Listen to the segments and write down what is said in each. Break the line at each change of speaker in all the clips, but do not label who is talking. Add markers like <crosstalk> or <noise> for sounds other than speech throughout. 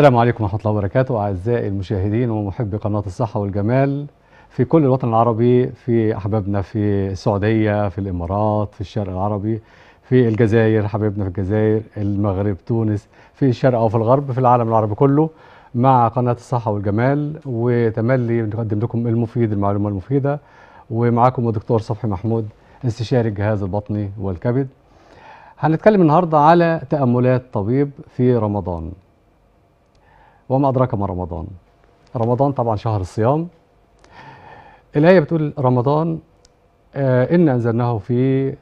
السلام عليكم ورحمة الله وبركاته أعزائي المشاهدين ومحبي قناة الصحة والجمال في كل الوطن العربي في أحبابنا في السعودية في الإمارات في الشرق العربي في الجزائر حبايبنا في الجزائر المغرب تونس في الشرق أو في الغرب في العالم العربي كله مع قناة الصحة والجمال وتملي نقدم لكم المفيد المعلومة المفيدة ومعاكم الدكتور صبحي محمود استشاري الجهاز البطني والكبد هنتكلم النهاردة على تأملات طبيب في رمضان وما أدراك ما رمضان رمضان طبعا شهر الصيام الآية بتقول رمضان آه إن أنزلناه في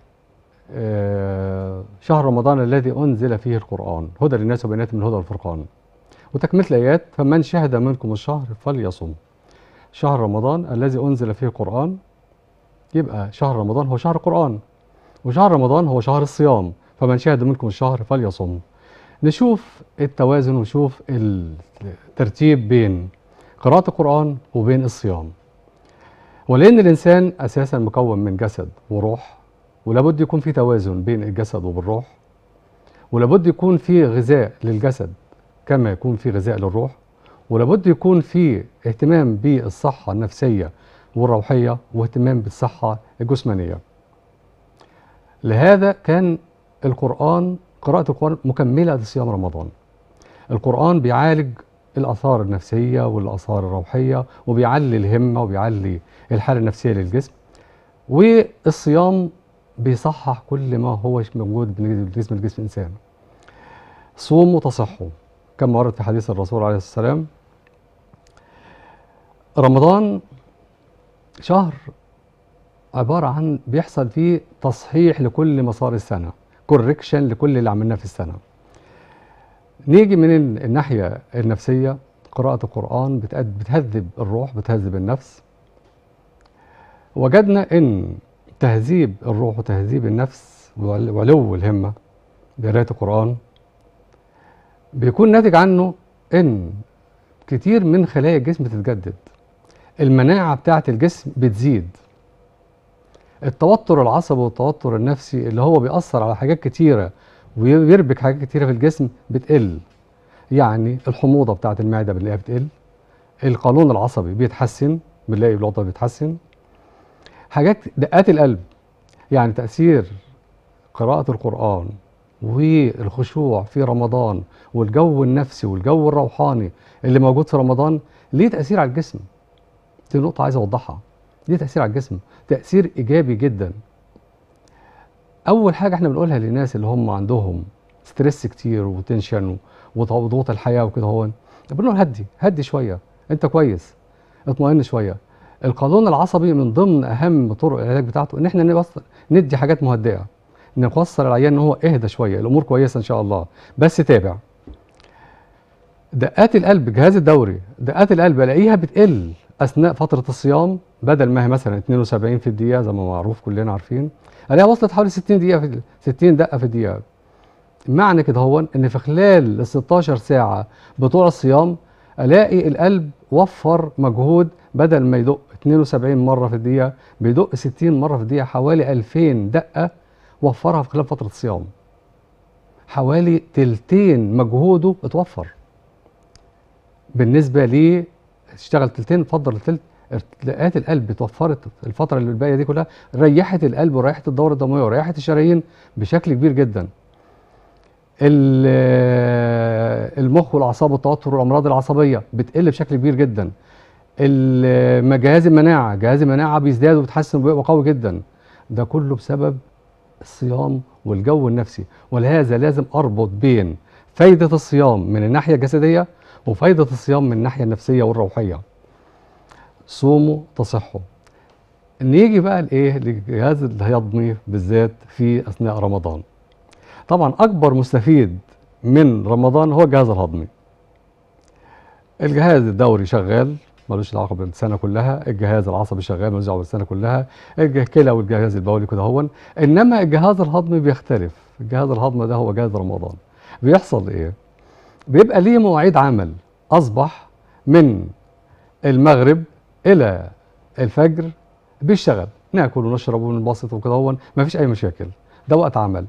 آه شهر رمضان الذي أنزل فيه القرآن هدى للناس وبينات من هدى الفرقان وتكملة الآيات فمن شهد منكم الشهر فليصم شهر رمضان الذي أنزل فيه القرآن يبقى شهر رمضان هو شهر القرآن وشهر رمضان هو شهر الصيام فمن شهد منكم الشهر فليصم نشوف التوازن ونشوف الترتيب بين قراءة القرآن وبين الصيام ولأن الإنسان أساسا مكون من جسد وروح ولابد يكون في توازن بين الجسد وبالروح ولابد يكون في غذاء للجسد كما يكون في غذاء للروح ولابد يكون في اهتمام بالصحة النفسية والروحية واهتمام بالصحة الجسمانية لهذا كان القرآن قراءة القرآن مكملة لصيام رمضان القرآن بيعالج الآثار النفسية والآثار الروحية وبيعلي الهمة وبيعلي الحالة النفسية للجسم والصيام بيصحح كل ما هو موجود بالجسم الجسم الإنسان صوموا تصحوا كما ورد في حديث الرسول عليه السلام رمضان شهر عبارة عن بيحصل فيه تصحيح لكل مسار السنة كوركشن لكل اللي عملناه في السنه نيجي من الناحيه النفسيه قراءه القران بتهذب الروح بتهذب النفس وجدنا ان تهذيب الروح وتهذيب النفس وعلو الهمه بقراءه القران بيكون ناتج عنه ان كتير من خلايا الجسم بتتجدد المناعه بتاعه الجسم بتزيد التوتر العصبي والتوتر النفسي اللي هو بيأثر على حاجات كتيرة ويربك حاجات كتيرة في الجسم بتقل يعني الحموضة بتاعة المعدة بنلاقيها بتقل القانون العصبي بيتحسن بنلاقي الوضع بيتحسن حاجات دقات القلب يعني تأثير قراءة القرآن والخشوع في رمضان والجو النفسي والجو الروحاني اللي موجود في رمضان ليه تأثير على الجسم دي نقطة عايز أوضحها ليه تاثير على الجسم تاثير ايجابي جدا اول حاجه احنا بنقولها للناس اللي هم عندهم ستريس كتير وتنشن وضغوط الحياه وكده هو بنقول هدي هدي شويه انت كويس اطمئن شويه القولون العصبي من ضمن اهم طرق العلاج بتاعته ان احنا ندي حاجات مهدئه نقصر العيان ان هو اهدى شويه الامور كويسه ان شاء الله بس تابع دقات القلب الجهاز الدوري دقات القلب الاقيها بتقل اثناء فتره الصيام بدل ما هي مثلا 72 في الدقيقه زي ما معروف كلنا عارفين الاقيها وصلت حوالي 60 دقيقه في 60 دقه في الدقيقه معنى كده هو ان في خلال ال 16 ساعه بتوع الصيام الاقي القلب وفر مجهود بدل ما يدق 72 مره في الدقيقه بيدق 60 مره في الدقيقه حوالي 2000 دقه وفرها في خلال فتره الصيام حوالي تلتين مجهوده اتوفر بالنسبه لي اشتغل تلتين فضل التلت ارتلاقات القلب توفرت الفتره اللي الباقيه دي كلها ريحت القلب وريحت الدوره الدمويه وريحت الشرايين بشكل كبير جدا المخ والاعصاب والتوتر والامراض العصبيه بتقل بشكل كبير جدا جهاز المناعه جهاز المناعه بيزداد وبيتحسن وبيبقى قوي جدا ده كله بسبب الصيام والجو النفسي ولهذا لازم اربط بين فايده الصيام من الناحيه الجسديه وفايدة الصيام من الناحية النفسية والروحية صوموا تصحوا نيجي بقى لايه للجهاز الهضمي بالذات في اثناء رمضان طبعا اكبر مستفيد من رمضان هو الجهاز الهضمي الجهاز الدوري شغال ملوش علاقه بالسنه كلها الجهاز العصبي شغال ملوش علاقه بالسنه كلها الكلى والجهاز البولي كده هون انما الجهاز الهضمي بيختلف الجهاز الهضمي ده هو جهاز رمضان بيحصل ايه بيبقى ليه مواعيد عمل أصبح من المغرب إلى الفجر بيشتغل ناكل ونشرب وننبسط وكده مفيش أي مشاكل ده وقت عمل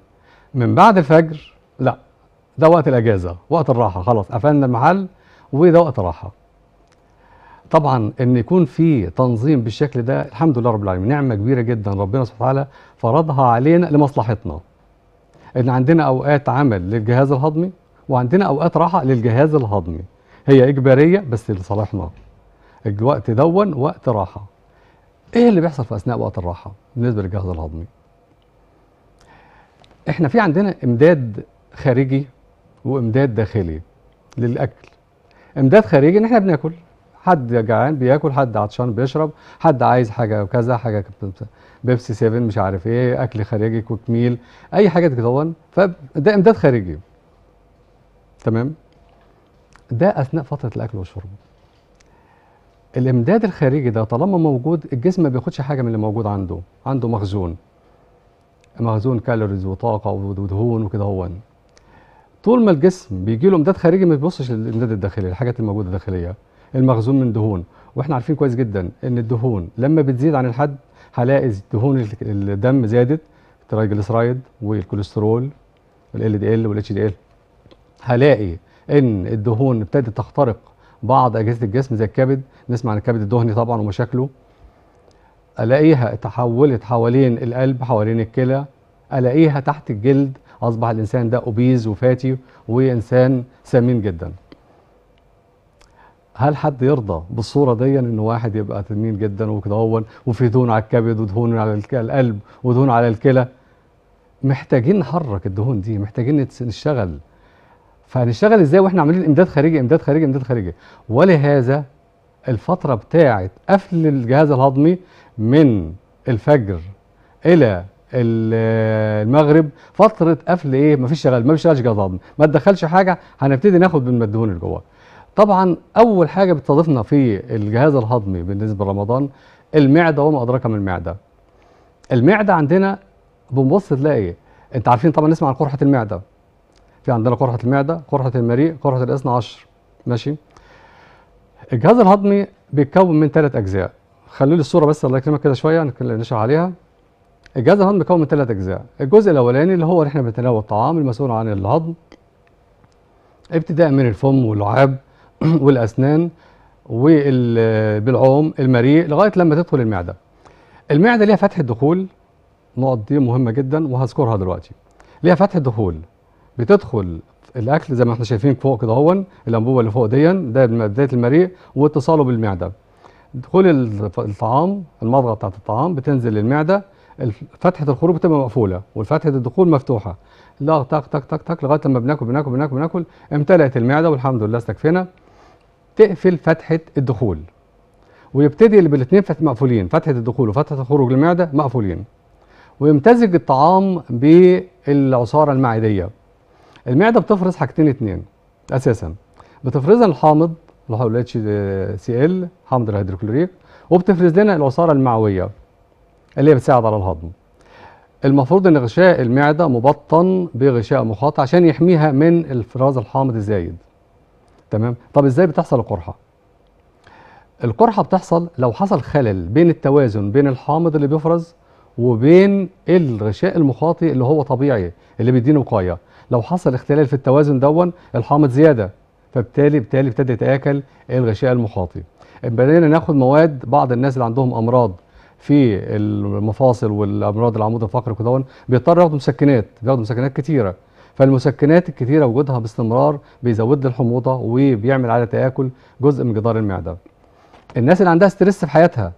من بعد الفجر لا ده وقت الأجازة وقت الراحة خلاص قفلنا المحل وده وقت راحة طبعا ان يكون في تنظيم بالشكل ده الحمد لله رب العالمين نعمه كبيره جدا ربنا سبحانه وتعالى فرضها علينا لمصلحتنا ان عندنا اوقات عمل للجهاز الهضمي وعندنا اوقات راحه للجهاز الهضمي هي اجباريه بس لصالحنا الوقت دون وقت راحه ايه اللي بيحصل في اثناء وقت الراحه بالنسبه للجهاز الهضمي احنا في عندنا امداد خارجي وامداد داخلي للاكل امداد خارجي ان احنا بناكل حد جعان بياكل حد عطشان بيشرب حد عايز حاجه كذا حاجه بيبسي 7 مش عارف ايه اكل خارجي كوك ميل اي حاجه كده فده امداد خارجي تمام ده اثناء فتره الاكل والشرب الامداد الخارجي ده طالما موجود الجسم ما بياخدش حاجه من اللي موجود عنده عنده مخزون مخزون كالوريز وطاقه ودهون وكده هو طول ما الجسم بيجي له امداد خارجي ما بيبصش للامداد الداخلي الحاجات الموجوده الداخليه المخزون من دهون واحنا عارفين كويس جدا ان الدهون لما بتزيد عن الحد هلاقي دهون الدم زادت الترايجلسرايد والكوليسترول والال دي ال والاتش دي ال هلاقي ان الدهون ابتدت تخترق بعض اجهزه الجسم زي الكبد نسمع عن الكبد الدهني طبعا ومشاكله الاقيها تحولت حوالين القلب حوالين الكلى الاقيها تحت الجلد اصبح الانسان ده اوبيز وفاتي وانسان سمين جدا هل حد يرضى بالصوره دي ان واحد يبقى تنين جدا وكده وفي دهون على الكبد ودهون على القلب ودهون على الكلى محتاجين نحرك الدهون دي محتاجين نشتغل فهنشتغل ازاي واحنا عاملين امداد خارجي امداد خارجي امداد خارجي ولهذا الفتره بتاعه قفل الجهاز الهضمي من الفجر الى المغرب فتره قفل ايه مفيش شغل ما بيشتغلش جهاز هضمي ما تدخلش حاجه هنبتدي ناخد من المدهون اللي جواه طبعا اول حاجه بتضيفنا في الجهاز الهضمي بالنسبه لرمضان المعده وما ادراك ما المعده المعده عندنا بنبص تلاقي إيه؟ انت عارفين طبعا نسمع عن قرحه المعده في عندنا قرحه المعده قرحه المريء قرحه الاثنى عشر ماشي الجهاز الهضمي بيتكون من ثلاث اجزاء خلوا لي الصوره بس الله يكرمك كده شويه نشرح عليها الجهاز الهضمي بيتكون من ثلاث اجزاء الجزء الاولاني اللي هو اللي احنا بنتناول الطعام المسؤول عن الهضم ابتداء من الفم واللعاب <clears throat> والاسنان وبالعوم المريء لغايه لما تدخل المعده المعده ليها فتح الدخول نقط دي مهمه جدا وهذكرها دلوقتي ليها فتح الدخول بتدخل الاكل زي ما احنا شايفين فوق كده اهو الانبوبه اللي فوق دي ده بدايه المريء واتصاله بالمعده دخول الطعام المضغه بتاعت الطعام بتنزل للمعده فتحه الخروج بتبقى مقفوله وفتحه الدخول مفتوحه لا تك تك تك تك لغايه لما بناكل بناكل بناكل بناكل امتلأت المعده والحمد لله استكفينا تقفل فتحه الدخول ويبتدي اللي بالاثنين مقفولين فتحه الدخول وفتحه الخروج للمعده مقفولين ويمتزج الطعام بالعصاره المعديه المعده بتفرز حاجتين اتنين اساسا بتفرزها الحامض اللي هو ال سي ال حامض الهيدروكلوريك وبتفرز لنا العصاره المعويه اللي هي بتساعد على الهضم المفروض ان غشاء المعده مبطن بغشاء مخاط عشان يحميها من افراز الحامض الزايد تمام طب ازاي بتحصل القرحه القرحه بتحصل لو حصل خلل بين التوازن بين الحامض اللي بيفرز وبين الغشاء المخاطي اللي هو طبيعي اللي بيديني وقايه لو حصل اختلال في التوازن دون الحامض زياده فبالتالي بالتالي ابتدى يتاكل الغشاء المخاطي بدينا ناخد مواد بعض الناس اللي عندهم امراض في المفاصل والامراض العمود الفقري وكده بيضطر ياخدوا مسكنات بياخدوا مسكنات كتيره فالمسكنات الكتيره وجودها باستمرار بيزود الحموضه وبيعمل على تاكل جزء من جدار المعده الناس اللي عندها ستريس في حياتها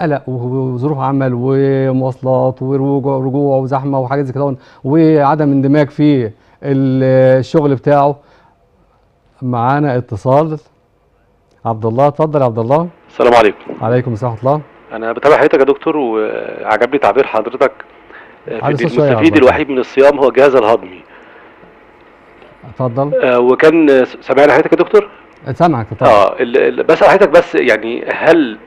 قلق وظروف عمل ومواصلات ورجوع وزحمه وحاجات زي كده وعدم اندماج في الشغل بتاعه معانا اتصال عبد الله اتفضل يا عبد الله السلام عليكم وعليكم السلام ورحمه الله انا بتابع حضرتك يا دكتور وعجبني تعبير حضرتك آه، المستفيد الوحيد من الصيام هو الجهاز الهضمي اتفضل آه وكان سامعني حضرتك يا دكتور سامعك اه بسال حضرتك بس يعني هل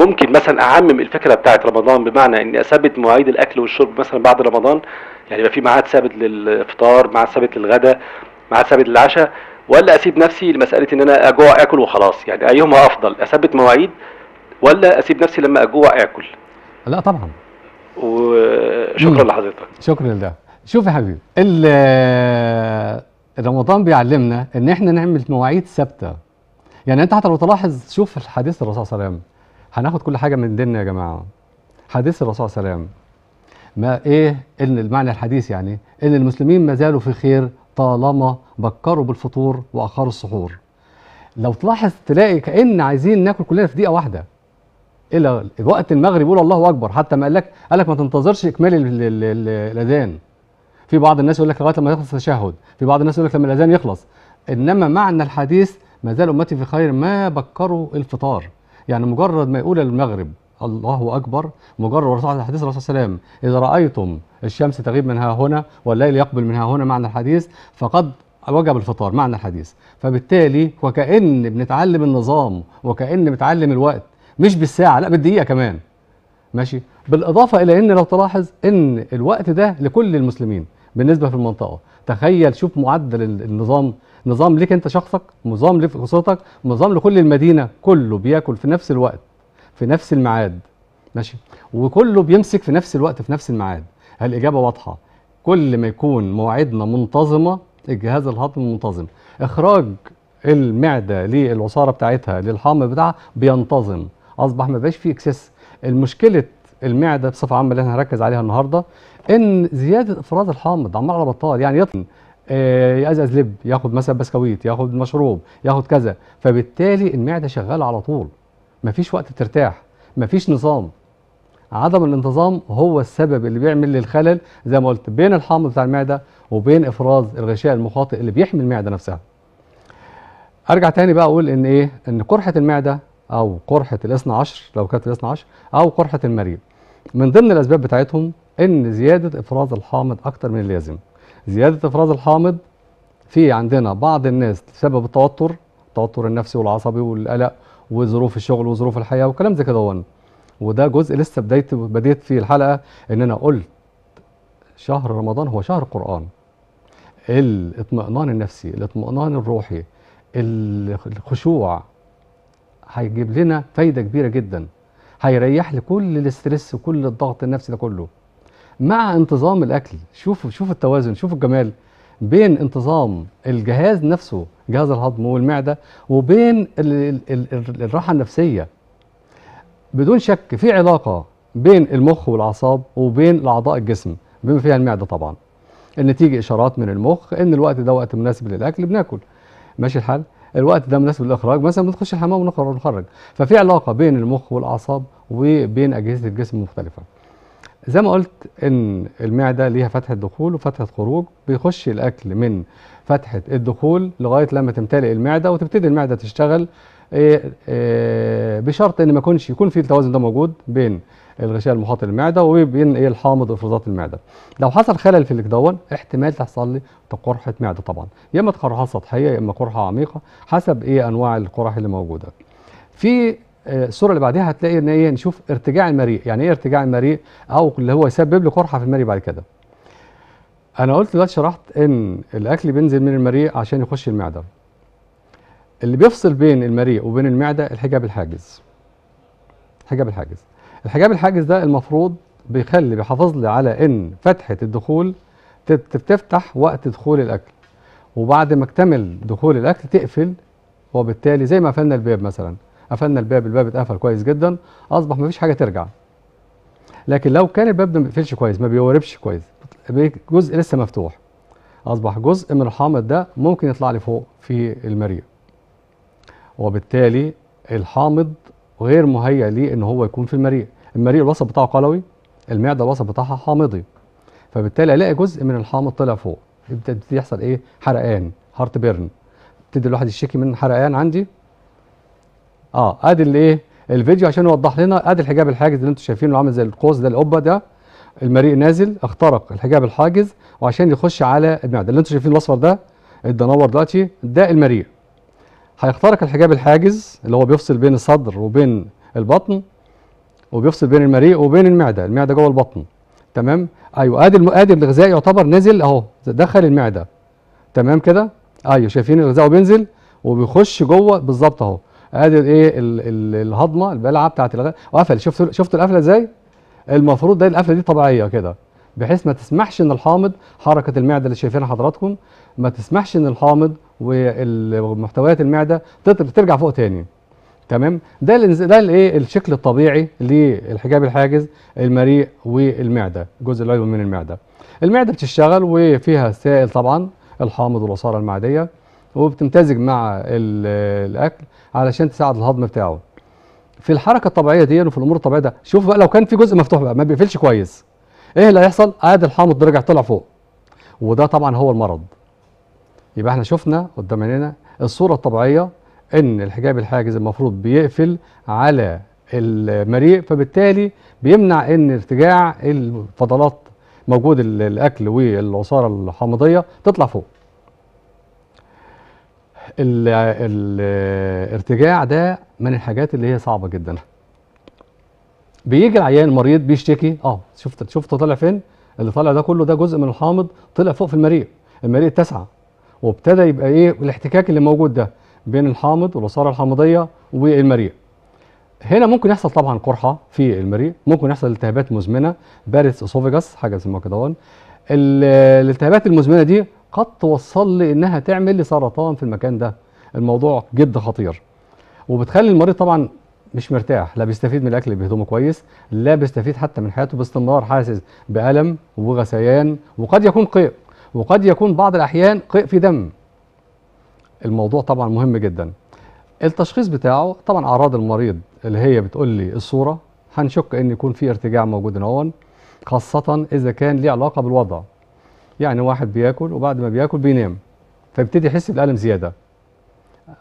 ممكن مثلا اعمم الفكره بتاعه رمضان بمعنى اني اثبت مواعيد الاكل والشرب مثلا بعد رمضان يعني يبقى في ميعاد ثابت للفطار ميعاد ثابت للغداء ميعاد ثابت للعشاء ولا اسيب نفسي لمساله ان انا اجوع اكل وخلاص يعني ايهما افضل اثبت مواعيد ولا اسيب نفسي لما اجوع اكل لا طبعا وشكرا لحضرتك شكرا لله شوف يا حبيبي رمضان بيعلمنا ان احنا نعمل مواعيد ثابته يعني انت حتى لو تلاحظ شوف حديث الرسول صلى الله عليه وسلم هناخد كل حاجة من ديننا يا جماعة حديث الرسول صلى الله عليه وسلم ما ايه ان المعنى الحديث يعني ان المسلمين ما زالوا في خير طالما بكروا بالفطور واخروا السحور لو تلاحظ تلاقي كان عايزين ناكل كلنا في دقيقه واحده الى وقت المغرب يقول الله اكبر حتى ما قال لك قال لك ما تنتظرش اكمال الاذان في بعض الناس يقول لك لغايه لما يخلص التشهد في بعض الناس يقول لك لما الاذان يخلص انما معنى الحديث ما زال امتي في خير ما بكروا الفطار يعني مجرد ما يقول المغرب الله أكبر مجرد حديث الرسول صلى الله عليه وسلم إذا رأيتم الشمس تغيب منها هنا والليل يقبل منها هنا معنى الحديث فقد وجب الفطار معنى الحديث فبالتالي وكأن بنتعلم النظام وكأن بنتعلم الوقت مش بالساعة لا بالدقيقة كمان ماشي بالإضافة إلى أن لو تلاحظ أن الوقت ده لكل المسلمين بالنسبة في المنطقة تخيل شوف معدل النظام نظام ليك انت شخصك نظام ليك اسرتك نظام لكل المدينه كله بياكل في نفس الوقت في نفس الميعاد ماشي وكله بيمسك في نفس الوقت في نفس الميعاد الاجابه واضحه كل ما يكون مواعيدنا منتظمه الجهاز الهضمي منتظم اخراج المعده للعصاره بتاعتها للحام بتاعها بينتظم اصبح ما بقاش فيه اكسس المشكله المعده بصفه عامه اللي احنا هنركز عليها النهارده ان زياده افراز الحامض عمال على بطال يعني يطلع آه، يأزأز لب ياخد مثلا بسكويت ياخد مشروب ياخد كذا فبالتالي المعده شغاله على طول مفيش وقت ترتاح مفيش نظام عدم الانتظام هو السبب اللي بيعمل للخلل زي ما قلت بين الحامض بتاع المعده وبين افراز الغشاء المخاطئ اللي بيحمي المعده نفسها ارجع تاني بقى اقول ان ايه ان قرحه المعده او قرحه الاثنى عشر لو كانت الاثنى عشر او قرحه المريء من ضمن الاسباب بتاعتهم ان زياده افراز الحامض اكتر من اللازم زياده افراز الحامض في عندنا بعض الناس تسبب التوتر التوتر النفسي والعصبي والقلق وظروف الشغل وظروف الحياه وكلام زي كده وده جزء لسه بديت بديت فيه الحلقه ان انا قلت شهر رمضان هو شهر قران الاطمئنان النفسي الاطمئنان الروحي الخشوع هيجيب لنا فايده كبيره جدا هيريح لكل الاسترس وكل الضغط النفسي ده كله مع انتظام الاكل شوف شوف التوازن شوف الجمال بين انتظام الجهاز نفسه جهاز الهضم والمعده وبين الـ الـ الـ الراحه النفسيه بدون شك في علاقه بين المخ والاعصاب وبين اعضاء الجسم بما فيها المعده طبعا النتيجه اشارات من المخ ان الوقت ده وقت مناسب للاكل بناكل ماشي الحال الوقت ده مناسب للاخراج مثلا بنخش الحمام ونخرج ففي علاقه بين المخ والاعصاب وبين اجهزه الجسم المختلفه زي ما قلت ان المعده ليها فتحه دخول وفتحه خروج بيخش الاكل من فتحه الدخول لغايه لما تمتلئ المعده وتبتدي المعده تشتغل إيه، إيه، بشرط ان ما يكونش يكون في التوازن ده موجود بين الغشاء المحاط للمعده وبين ايه الحامض وافرازات المعده. لو حصل خلل في الجدون احتمال تحصل لي تقرحه معده طبعا، يا اما تقرحات سطحيه يا اما قرحه عميقه حسب ايه انواع القرح اللي موجوده. في الصوره اللي بعدها هتلاقي ان ايه نشوف ارتجاع المريء يعني ايه ارتجاع المريء او اللي هو يسبب له قرحه في المريء بعد كده انا قلت دلوقتي شرحت ان الاكل بينزل من المريء عشان يخش المعده اللي بيفصل بين المريء وبين المعده الحجاب الحاجز الحجاب الحاجز الحجاب الحاجز ده المفروض بيخلي بيحافظ لي على ان فتحه الدخول تفتح وقت دخول الاكل وبعد ما اكتمل دخول الاكل تقفل وبالتالي زي ما قفلنا الباب مثلا قفلنا الباب الباب اتقفل كويس جدا اصبح مفيش حاجه ترجع لكن لو كان الباب ده ما بيقفلش كويس ما بيوربش كويس جزء لسه مفتوح اصبح جزء من الحامض ده ممكن يطلع لي فوق في المريء وبالتالي الحامض غير مهيئ ليه ان هو يكون في المريء المريء الوسط بتاعه قلوي المعده الوسط بتاعها حامضي فبالتالي الاقي جزء من الحامض طلع فوق يبتدي يحصل ايه حرقان هارت بيرن يبتدي الواحد يشتكي من حرقان عندي اه ادي الايه الفيديو عشان يوضح لنا ادي الحجاب الحاجز اللي انتم شايفينه عامل زي القوس ده القبه ده المريء نازل اخترق الحجاب الحاجز وعشان يخش على المعده اللي انتم شايفينه الاصفر ده الدنور دلوقتي ده المريء هيخترق الحجاب الحاجز اللي هو بيفصل بين الصدر وبين البطن وبيفصل بين المريء وبين المعده المعده جوه البطن تمام ايوه ادي ادي الغذاء يعتبر نزل اهو دخل المعده تمام كده ايوه شايفين الغذاء بينزل وبيخش جوه بالظبط اهو ادي الايه الهضمه البلعه بتاعت الغ... وقفل شفت شفت القفله ازاي؟ المفروض ده القفله دي طبيعيه كده بحيث ما تسمحش ان الحامض حركه المعده اللي شايفينها حضراتكم ما تسمحش ان الحامض ومحتويات المعده ترجع فوق تاني تمام ده ده الايه الشكل الطبيعي للحجاب الحاجز المريء والمعده الجزء العلوي من المعده المعده بتشتغل وفيها السائل طبعا الحامض والعصاره المعديه وبتمتزج مع الاكل علشان تساعد الهضم بتاعه في الحركه الطبيعيه دي وفي الامور الطبيعيه ده شوف بقى لو كان في جزء مفتوح بقى ما بيقفلش كويس ايه اللي هيحصل عاد الحامض رجع طلع فوق وده طبعا هو المرض يبقى احنا شفنا قدام عينينا الصوره الطبيعيه ان الحجاب الحاجز المفروض بيقفل على المريء فبالتالي بيمنع ان ارتجاع الفضلات موجود الاكل والعصاره الحامضيه تطلع فوق الارتجاع ده من الحاجات اللي هي صعبه جدا بيجي العيان المريض بيشتكي اه شفت شفت طالع فين اللي طالع ده كله ده جزء من الحامض طلع فوق في المريء المريء اتسع وابتدى يبقى ايه الاحتكاك اللي موجود ده بين الحامض والوساره الحامضيه والمريء هنا ممكن يحصل طبعا قرحه في المريء ممكن يحصل التهابات مزمنه بارس اسوفيجاس حاجه اسمها كده الالتهابات المزمنه دي قد توصل لانها تعمل لي سرطان في المكان ده الموضوع جد خطير وبتخلي المريض طبعا مش مرتاح لا بيستفيد من الاكل اللي بيهضمه كويس لا بيستفيد حتى من حياته باستمرار حاسس بالم وغثيان وقد يكون قيء وقد يكون بعض الاحيان قيء في دم الموضوع طبعا مهم جدا التشخيص بتاعه طبعا اعراض المريض اللي هي بتقول لي الصوره هنشك ان يكون في ارتجاع موجود هون خاصه اذا كان ليه علاقه بالوضع يعني واحد بياكل وبعد ما بياكل بينام فيبتدي يحس بالالم زياده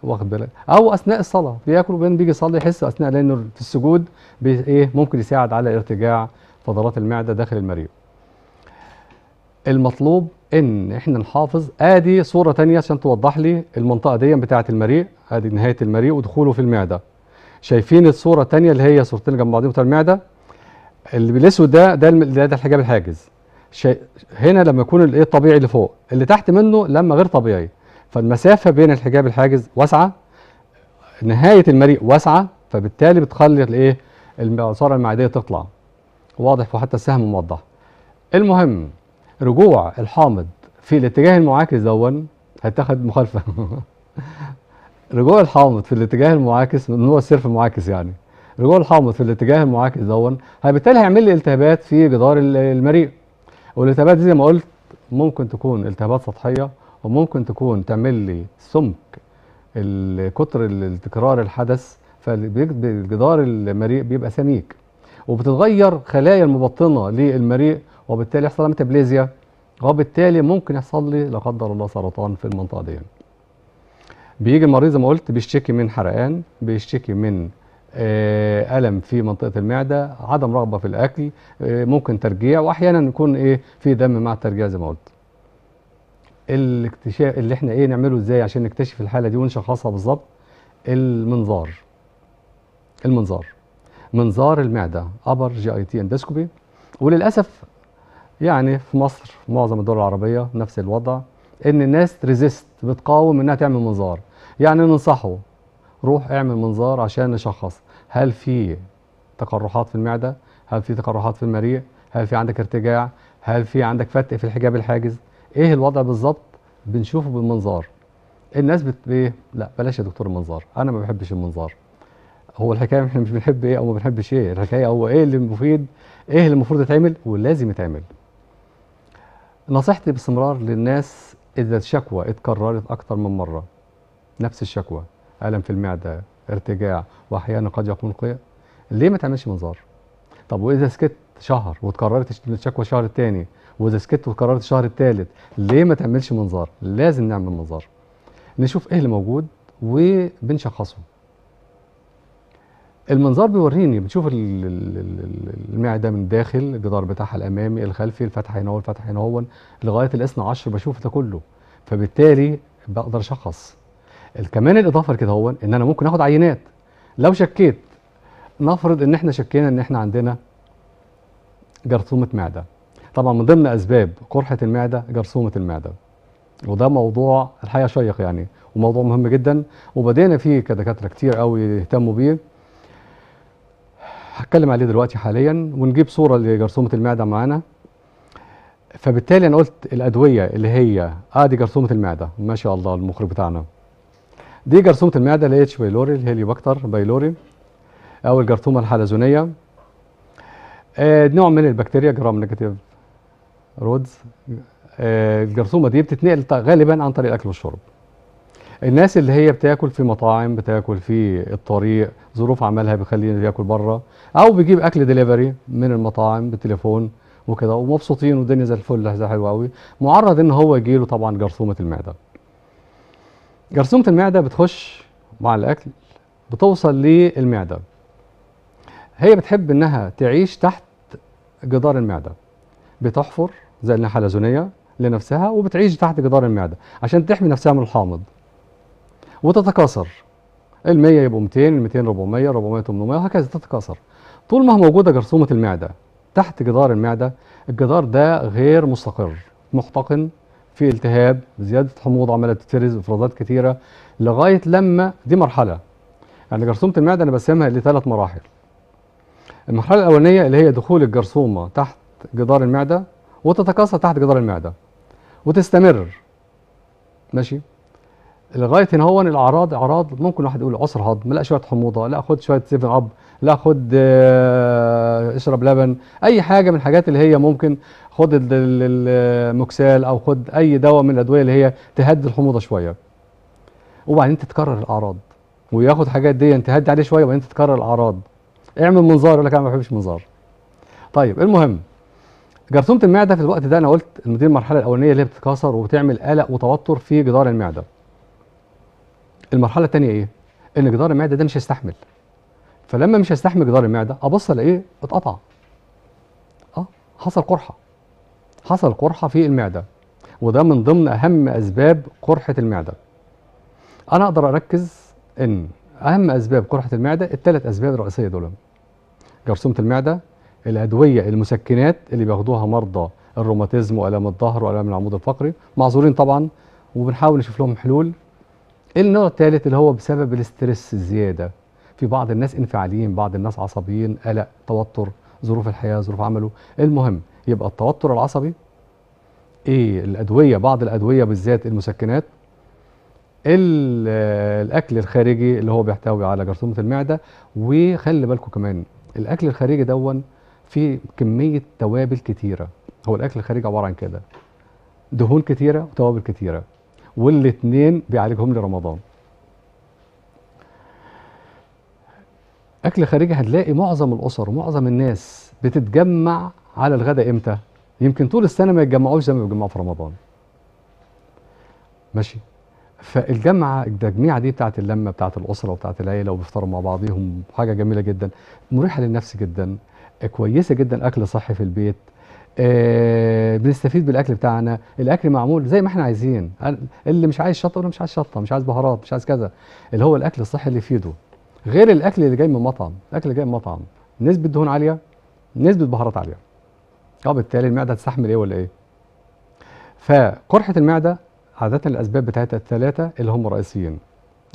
واخد بالك او اثناء الصلاه بياكل وبين بيجي يصلي يحس اثناء لانه في السجود ايه ممكن يساعد على ارتجاع فضلات المعده داخل المريء المطلوب ان احنا نحافظ ادي صوره تانية عشان توضح لي المنطقه دي بتاعه المريء ادي نهايه المريء ودخوله في المعده شايفين الصوره التانية اللي هي صورتين جنب بعضهم بتاع المعده اللي بالاسود ده ده, ده الحجاب الحاجز شيء هنا لما يكون الايه الطبيعي اللي فوق اللي تحت منه لما غير طبيعي فالمسافه بين الحجاب الحاجز واسعه نهايه المريء واسعه فبالتالي بتخلي الايه العصاره المعديه تطلع واضح وحتى السهم موضح المهم رجوع الحامض في الاتجاه المعاكس دون هيتاخد مخالفه <laughs> رجوع الحامض في الاتجاه المعاكس من هو السيرف المعاكس يعني رجوع الحامض في الاتجاه المعاكس دون بالتالي هيعمل لي التهابات في جدار المريء والالتهابات دي زي ما قلت ممكن تكون التهابات سطحيه وممكن تكون تعمل لي سمك كتر التكرار الحدث فالجدار المريء بيبقى سميك وبتتغير خلايا المبطنه للمريء وبالتالي يحصل ميتابليزيا وبالتالي ممكن يحصل لي لا قدر الله سرطان في المنطقه دي بيجي المريض زي ما قلت بيشتكي من حرقان بيشتكي من آه، ألم في منطقة المعدة عدم رغبة في الأكل آه، ممكن ترجيع وأحيانا يكون إيه في دم مع الترجيع زي ما قلت الاكتشاف اللي احنا ايه نعمله ازاي عشان نكتشف الحالة دي ونشخصها بالظبط المنظار المنظار منظار المعدة أبر جي اي تي اندسكوبي وللأسف يعني في مصر في معظم الدول العربية نفس الوضع ان الناس ريزيست بتقاوم انها تعمل منظار يعني ننصحه روح اعمل منظار عشان نشخص هل في تقرحات في المعده هل في تقرحات في المريء هل في عندك ارتجاع هل في عندك فتق في الحجاب الحاجز ايه الوضع بالظبط بنشوفه بالمنظار الناس بت ايه لا بلاش يا دكتور المنظار انا ما بحبش المنظار هو الحكايه احنا مش بنحب ايه او ما بنحبش ايه الحكايه هو ايه اللي مفيد ايه اللي المفروض يتعمل ولازم يتعمل نصيحتي باستمرار للناس اذا الشكوى اتكررت اكثر من مره نفس الشكوى الم في المعده ارتجاع واحيانا قد يكون قيء ليه ما تعملش منظار طب واذا سكت شهر وتكررت الشكوى الشهر الثاني واذا سكت وتكررت الشهر الثالث ليه ما تعملش منظار لازم نعمل منظار نشوف ايه اللي موجود وبنشخصه المنظار بيوريني بنشوف المعده من الداخل الجدار بتاعها الامامي الخلفي الفتح هنا هو الفتح هنا هو لغايه الاثنى عشر بشوف ده كله فبالتالي بقدر اشخص كمان الاضافه لكده هو ان انا ممكن اخد عينات لو شكيت نفرض ان احنا شكينا ان احنا عندنا جرثومه معده طبعا من ضمن اسباب قرحه المعده جرثومه المعده وده موضوع الحقيقه شيق يعني وموضوع مهم جدا وبدينا فيه كدكاتره كتير قوي يهتموا بيه هتكلم عليه دلوقتي حاليا ونجيب صوره لجرثومه المعده معانا فبالتالي انا قلت الادويه اللي هي ادي آه جرثومه المعده ما شاء الله المخرج بتاعنا دي جرثومه المعده اللي هي اتش بايلوري الهيليوبكتر بايلوري او الجرثومه الحلزونيه آه نوع من البكتيريا جرام نيجاتيف رودز آه الجرثومه دي بتتنقل غالبا عن طريق الاكل والشرب الناس اللي هي بتاكل في مطاعم بتاكل في الطريق ظروف عملها بيخليه ياكل بره او بيجيب اكل دليفري من المطاعم بالتليفون وكده ومبسوطين والدنيا زي الفل زي حلوه قوي معرض ان هو يجيله طبعا جرثومه المعده جرثومة المعدة بتخش مع الأكل بتوصل للمعدة هي بتحب إنها تعيش تحت جدار المعدة بتحفر زي إنها حلزونية لنفسها وبتعيش تحت جدار المعدة عشان تحمي نفسها من الحامض وتتكاثر ال 100 يبقوا 200 ال 200 400 400 800 وهكذا تتكاثر طول ما هي موجودة جرثومة المعدة تحت جدار المعدة الجدار ده غير مستقر محتقن في التهاب زياده حموضه عملت تترز افرازات كثيره لغايه لما دي مرحله يعني جرثومه المعده انا بسميها لثلاث مراحل المرحله الاولانيه اللي هي دخول الجرثومه تحت جدار المعده وتتكاثر تحت جدار المعده وتستمر ماشي لغايه هنا هو الاعراض اعراض ممكن واحد يقول عسر هضم لا شويه حموضه لا خد شويه سيفن اب لا خد آه، اشرب لبن اي حاجه من الحاجات اللي هي ممكن خد المكسال او خد اي دواء من الادويه اللي هي تهدي الحموضه شويه وبعدين تتكرر الاعراض وياخد حاجات دي تهدي عليه شويه وبعدين تتكرر الاعراض اعمل منظار يقول لك انا ما بحبش منظار طيب المهم جرثومه المعده في الوقت ده انا قلت المدير المرحله الاولانيه اللي هي بتتكسر وبتعمل قلق وتوتر في جدار المعده المرحله الثانيه ايه ان جدار المعده ده مش هيستحمل فلما مش هيستحمل جدار المعده ابص الاقيه اتقطع اه حصل قرحه حصل قرحه في المعده وده من ضمن اهم اسباب قرحه المعده انا اقدر اركز ان اهم اسباب قرحه المعده الثلاث اسباب الرئيسيه دول جرثومه المعده الادويه المسكنات اللي بياخدوها مرضى الروماتيزم والام الظهر والام العمود الفقري معذورين طبعا وبنحاول نشوف لهم حلول النوع الثالث اللي هو بسبب الاسترس الزياده في بعض الناس انفعاليين بعض الناس عصبيين قلق توتر ظروف الحياه ظروف عمله المهم يبقى التوتر العصبي ايه الادويه بعض الادويه بالذات المسكنات الاكل الخارجي اللي هو بيحتوي على جرثومه المعده وخلي بالكم كمان الاكل الخارجي دون فيه كميه توابل كتيره هو الاكل الخارجي عباره عن كده دهون كتيره وتوابل كتيره والاثنين بيعالجهم لي رمضان اكل خارجي هتلاقي معظم الاسر ومعظم الناس بتتجمع على الغداء امتى يمكن طول السنه ما يتجمعوش زي ما بيتجمعوا في رمضان ماشي فالجمعة التجميعه دي بتاعت اللمه بتاعت الاسره وبتاعت العيله وبيفطروا مع بعضهم حاجه جميله جدا مريحه للنفس جدا كويسه جدا اكل صحي في البيت آه بنستفيد بالاكل بتاعنا الاكل معمول زي ما احنا عايزين اللي مش عايز شطه ولا مش عايز شطه مش عايز بهارات مش عايز كذا اللي هو الاكل الصحي اللي يفيده غير الاكل اللي جاي من مطعم الاكل اللي جاي من مطعم نسبه دهون عاليه نسبه بهارات عاليه اه بالتالي المعده تستحمل ايه ولا ايه فقرحه المعده عاده الاسباب بتاعتها الثلاثه اللي هم رئيسيين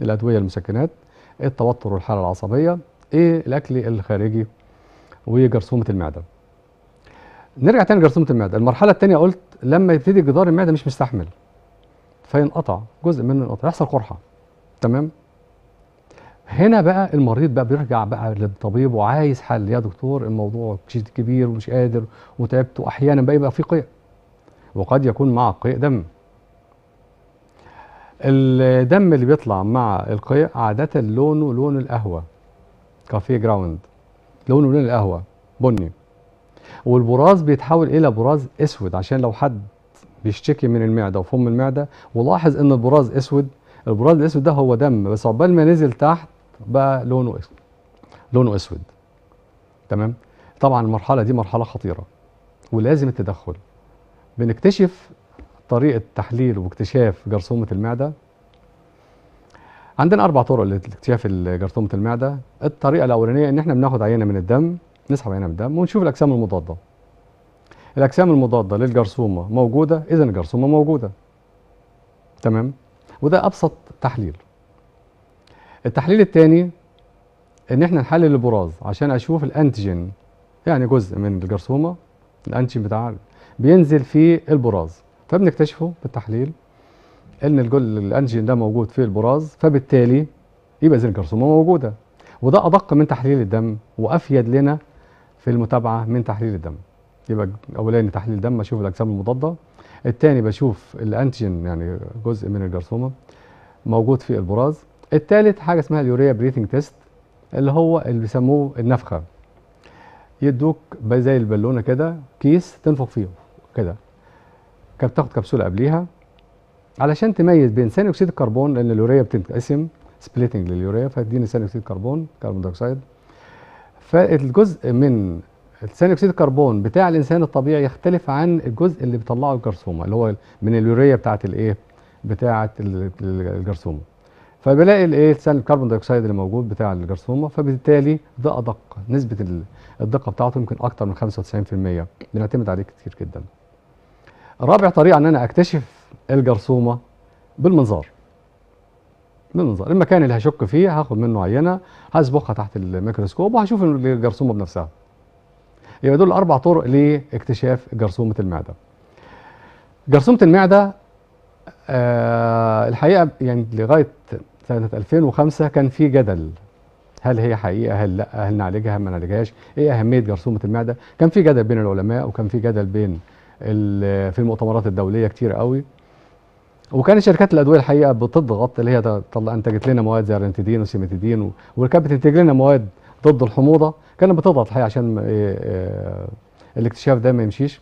الادويه المسكنات التوتر والحاله العصبيه ايه الاكل الخارجي وجرثومه المعده نرجع تاني لجرثومه المعده المرحله التانية قلت لما يبتدي جدار المعده مش مستحمل فينقطع جزء منه ينقطع يحصل قرحه تمام هنا بقى المريض بقى بيرجع بقى للطبيب وعايز حل يا دكتور الموضوع كبير ومش قادر وتعبت واحيانا بقى يبقى في قيء وقد يكون مع قيء دم الدم اللي بيطلع مع القيء عاده لونه لون القهوه كافيه جراوند لونه لون القهوه بني والبراز بيتحول الى براز اسود عشان لو حد بيشتكي من المعده وفم المعده ولاحظ ان البراز اسود البراز الاسود ده هو دم بس عقبال ما نزل تحت بقى لونه اسود لونه اسود تمام طبعا المرحله دي مرحله خطيره ولازم التدخل بنكتشف طريقه تحليل واكتشاف جرثومه المعده عندنا اربع طرق لاكتشاف جرثومه المعده الطريقه الاولانيه ان احنا بناخد عينه من الدم نسحب عينها من الدم ونشوف الاجسام المضاده الاجسام المضاده للجرثومه موجوده اذا الجرثومه موجوده تمام وده ابسط تحليل التحليل الثاني ان احنا نحلل البراز عشان اشوف الانتيجين يعني جزء من الجرثومه الانتيجين بتاع بينزل في البراز فبنكتشفه بالتحليل ان الانتيجين ده موجود في البراز فبالتالي يبقى اذا الجرثومه موجوده وده ادق من تحليل الدم وافيد لنا في المتابعه من تحليل الدم يبقى اولاني تحليل دم اشوف الاجسام المضاده الثاني بشوف الانتيجين يعني جزء من الجرثومه موجود في البراز الثالث حاجه اسمها اليوريا بريثنج تيست اللي هو اللي بيسموه النفخه يدوك زي البالونه كده كيس تنفخ فيه كده كانت تاخد كبسوله قبليها علشان تميز بين ثاني اكسيد الكربون لان اليوريا بتنقسم سبليتنج لليوريا فتديني ثاني اكسيد الكربون كربون دايوكسيد فالجزء من ثاني اكسيد الكربون بتاع الانسان الطبيعي يختلف عن الجزء اللي بيطلعه الجرثومه اللي هو من اليوريا بتاعه الايه بتاعه الجرثومه فبلاقي الايه ثاني الكربون دايوكسيد اللي موجود بتاع الجرثومه فبالتالي ده ادق نسبه الدقه بتاعته يمكن اكتر من 95% بنعتمد عليه كتير جدا رابع طريقه ان انا اكتشف الجرثومه بالمنظار بالنظر المكان اللي هشك فيه هاخد منه عينه هسبخها تحت الميكروسكوب وهشوف الجرثومه بنفسها يبقى دول اربع طرق لاكتشاف جرثومه المعده جرثومه المعده آه الحقيقه يعني لغايه سنه 2005 كان في جدل هل هي حقيقه هل لا هل نعالجها ما نعالجهاش ايه اهميه جرثومه المعده كان في جدل بين العلماء وكان في جدل بين في المؤتمرات الدوليه كتير قوي وكان شركات الادويه الحقيقه بتضغط اللي هي طلع انتجت لنا مواد زي الرنتيدين وسيماتيدين وكانت بتنتج لنا مواد ضد الحموضه كانت بتضغط الحقيقه عشان إيه، إيه، الاكتشاف ده ما يمشيش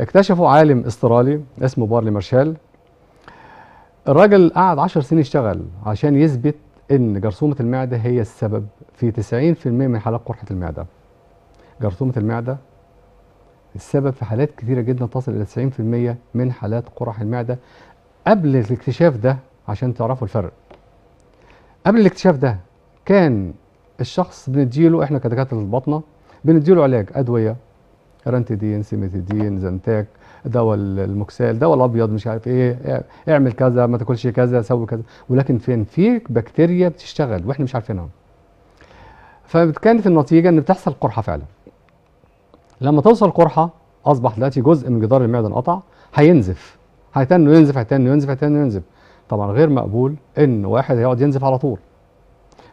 اكتشفوا عالم استرالي اسمه بارلي مارشال الراجل قعد 10 سنين يشتغل عشان يثبت ان جرثومه المعده هي السبب في 90% من حالات قرحه المعده جرثومه المعده السبب في حالات كثيره جدا تصل الى 90% من حالات قرح المعده قبل الاكتشاف ده عشان تعرفوا الفرق قبل الاكتشاف ده كان الشخص بنديله احنا كدكاتره البطنه بنديله علاج ادويه رانتيدين سيميتيدين زنتاك دواء المكسال دواء الابيض مش عارف ايه اعمل كذا ما تاكلش كذا سوي كذا ولكن فين في بكتيريا بتشتغل واحنا مش عارفينها فكانت النتيجه ان بتحصل قرحه فعلا لما توصل قرحه اصبح دلوقتي جزء من جدار المعده انقطع هينزف هيتنوا ينزف هيتنوا ينزف هيتنوا ينزف طبعا غير مقبول ان واحد هيقعد ينزف على طول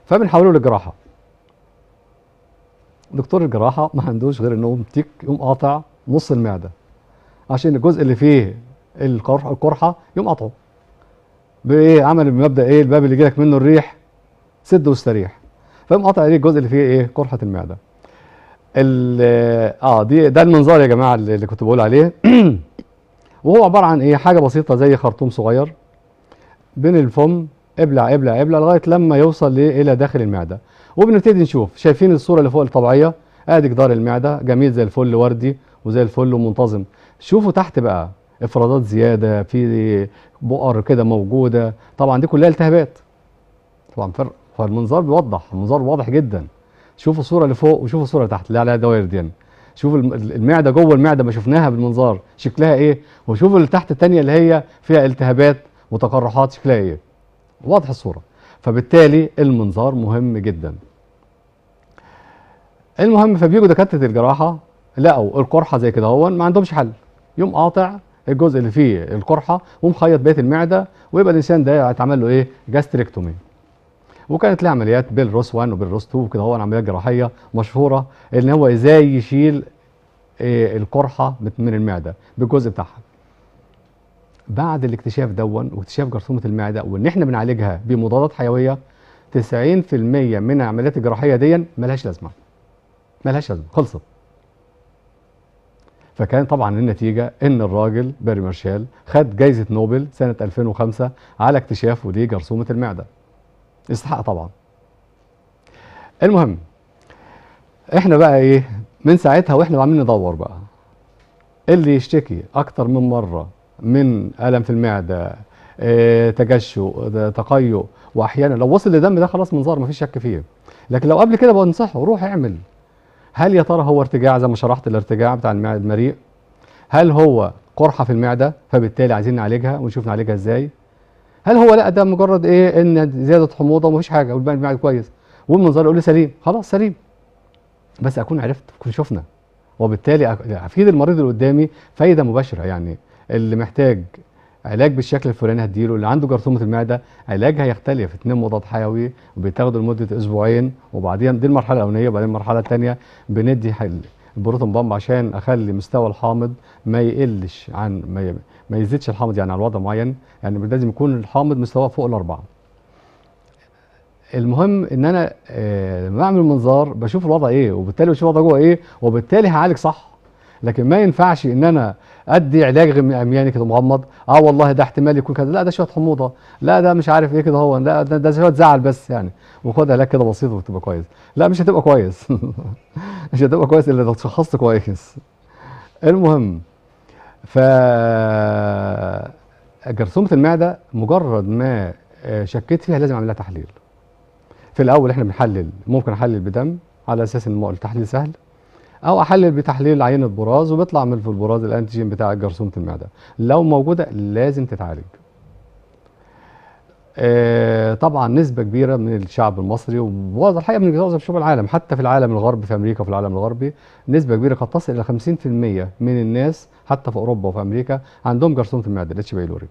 فبنحوله للجراحه دكتور الجراحه ما عندوش غير انه تيك يقوم قاطع نص المعده عشان الجزء اللي فيه القرحه يقوم قاطعه بايه عمل بمبدا ايه الباب اللي جالك منه الريح سد واستريح فيقوم قاطع عليه الجزء اللي فيه ايه قرحه المعده اه دي ده المنظار يا جماعه اللي كنت بقول عليه <clears throat> وهو عباره عن ايه حاجه بسيطه زي خرطوم صغير بين الفم ابلع ابلع ابلع لغايه لما يوصل الى داخل المعده وبنبتدي نشوف شايفين الصوره اللي فوق الطبيعيه ادي جدار المعده جميل زي الفل وردي وزي الفل ومنتظم شوفوا تحت بقى افرازات زياده في بؤر كده موجوده طبعا دي كلها التهابات طبعا فرق فالمنظار بيوضح المنظار واضح جدا شوفوا الصوره اللي فوق وشوفوا الصوره اللي تحت اللي عليها دوائر دي يعني. شوف المعده جوه المعده ما شفناها بالمنظار شكلها ايه وشوف اللي تحت الثانيه اللي هي فيها التهابات وتقرحات شكلها ايه واضح الصوره فبالتالي المنظار مهم جدا المهم فبيجوا دكاتره الجراحه لقوا القرحه زي كده هون ما عندهمش حل يوم قاطع الجزء اللي فيه القرحه ومخيط بيت المعده ويبقى الانسان ده هيتعمل له ايه جاستريكتومي وكانت ليه عمليات بالروس 1 وبالروس 2 وكده هو عمليات جراحيه مشهوره ان هو ازاي يشيل آه، القرحه من المعده بالجزء بتاعها بعد الاكتشاف دون واكتشاف جرثومه المعده وان احنا بنعالجها بمضادات حيويه 90% من العمليات الجراحيه دي ملهاش لازمه ملهاش لازمه خلصت فكان طبعا النتيجه ان الراجل باري مارشال خد جائزه نوبل سنه 2005 على اكتشافه لجرثومه المعده يستحق طبعا المهم احنا بقى ايه من ساعتها واحنا عاملين ندور بقى اللي يشتكي اكتر من مره من الم في المعده إيه تجشؤ آه، تقيؤ واحيانا لو وصل لدم ده خلاص منظار فيش شك فيه لكن لو قبل كده بنصحه روح اعمل هل يا ترى هو ارتجاع زي ما شرحت الارتجاع بتاع المعده المريء هل هو قرحه في المعده فبالتالي عايزين نعالجها ونشوف نعالجها ازاي هل هو لا ده مجرد ايه ان زياده حموضه ومفيش حاجه والبني معي كويس والمنظار يقول لي سليم خلاص سليم بس اكون عرفت اكون شفنا وبالتالي افيد المريض اللي قدامي فايده مباشره يعني اللي محتاج علاج بالشكل الفلاني هديله اللي عنده جرثومه المعده علاج هيختلف اثنين مضاد حيوي وبيتاخدوا لمده اسبوعين وبعدين دي المرحله الاولانيه وبعدين المرحله الثانيه بندي حل البروتون بامب عشان اخلي مستوى الحامض ما يقلش عن ما يبقى. ما يزيدش الحامض يعني على وضع معين يعني لازم يكون الحامض مستواه فوق الاربعه المهم ان انا آه، لما اعمل منظار بشوف الوضع ايه وبالتالي بشوف الوضع جوه ايه وبالتالي هعالج صح لكن ما ينفعش ان انا ادي علاج عمياني كده مغمض اه والله ده احتمال يكون كده لا ده شويه حموضه لا ده مش عارف ايه كده هو لا ده, ده شويه زعل بس يعني وخد علاج كده بسيط وتبقى كويس لا مش هتبقى كويس <laughs> مش هتبقى كويس الا لو تشخصت كويس المهم ف جرثومه المعده مجرد ما آه، شكيت فيها لازم اعمل لها تحليل في الاول احنا بنحلل ممكن احلل بدم على اساس ان التحليل سهل او احلل بتحليل عينه براز وبيطلع من في البراز الانتيجين بتاع جرثومه المعده لو موجوده لازم تتعالج آه طبعا نسبة كبيرة من الشعب المصري وبرضه الحقيقة من معظم شعوب العالم حتى في العالم الغربي في أمريكا وفي العالم الغربي نسبة كبيرة قد تصل إلى 50% من الناس حتى في اوروبا وفي امريكا عندهم جرثومه المعده الاتش بايلوري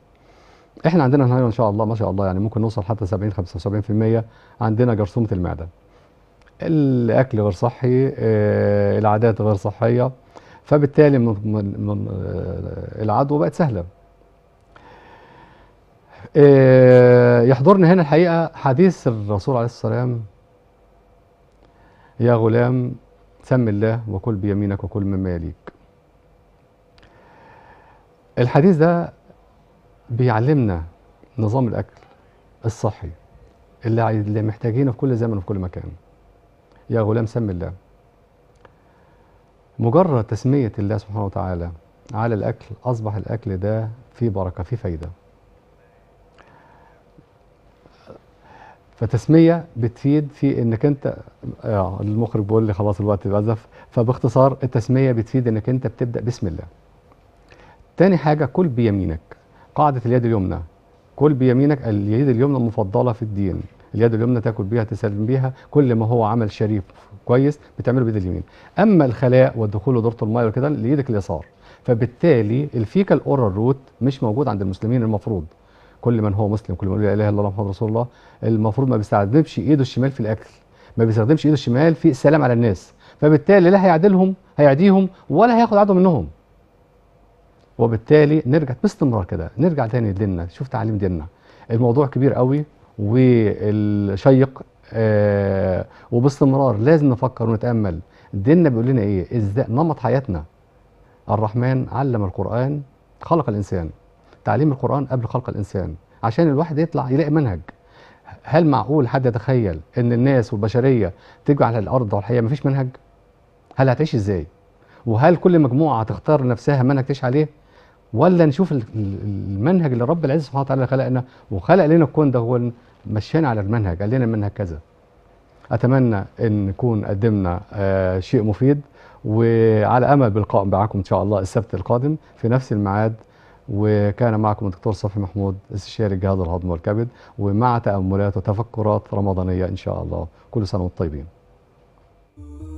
احنا عندنا هنا ان شاء الله ما شاء الله يعني ممكن نوصل حتى 70 75% عندنا جرثومه المعده الاكل غير صحي آه، العادات غير صحيه فبالتالي من آه، العدوى بقت سهله آه، يحضرني هنا الحقيقه حديث الرسول عليه الصلاه والسلام يا غلام سم الله وكل بيمينك وكل مما يليك الحديث ده بيعلمنا نظام الأكل الصحي اللي, اللي محتاجينه في كل زمن وفي كل مكان يا غلام سم الله مجرد تسمية الله سبحانه وتعالى على الأكل أصبح الأكل ده فيه بركة فيه فايدة فتسمية بتفيد في انك انت آه المخرج بيقول لي خلاص الوقت للاسف فباختصار التسمية بتفيد انك انت بتبدأ بسم الله تاني حاجة كل بيمينك قاعدة اليد اليمنى كل بيمينك اليد اليمنى المفضلة في الدين اليد اليمنى تاكل بيها تسلم بيها كل ما هو عمل شريف كويس بتعمله بيد اليمين اما الخلاء والدخول لدوره الميه وكده ليدك اليسار فبالتالي الفيكال اورال روت مش موجود عند المسلمين المفروض كل من هو مسلم كل من لا اله الا الله محمد رسول الله المفروض ما بيستخدمش ايده الشمال في الاكل ما بيستخدمش ايده الشمال في السلام على الناس فبالتالي لا هيعدلهم هيعديهم ولا هياخد عدو منهم وبالتالي نرجع باستمرار كده نرجع تاني لديننا شوف تعاليم ديننا الموضوع كبير قوي وشيق آه وباستمرار لازم نفكر ونتامل ديننا بيقول لنا ايه ازاي نمط حياتنا الرحمن علم القران خلق الانسان تعليم القران قبل خلق الانسان عشان الواحد يطلع يلاقي منهج هل معقول حد يتخيل ان الناس والبشريه تيجي على الارض والحياه مفيش منهج هل هتعيش ازاي وهل كل مجموعه هتختار لنفسها منهج تعيش عليه ولا نشوف المنهج اللي رب العزة سبحانه وتعالى خلقنا وخلق لنا الكون ده هو مشينا على المنهج قال لنا المنهج كذا أتمنى أن نكون قدمنا آه، شيء مفيد وعلى أمل بالقاء معكم إن شاء الله السبت القادم في نفس الميعاد وكان معكم الدكتور صفي محمود استشاري الجهاز الهضم والكبد ومع تأملات وتفكرات رمضانية إن شاء الله كل سنة وانتم طيبين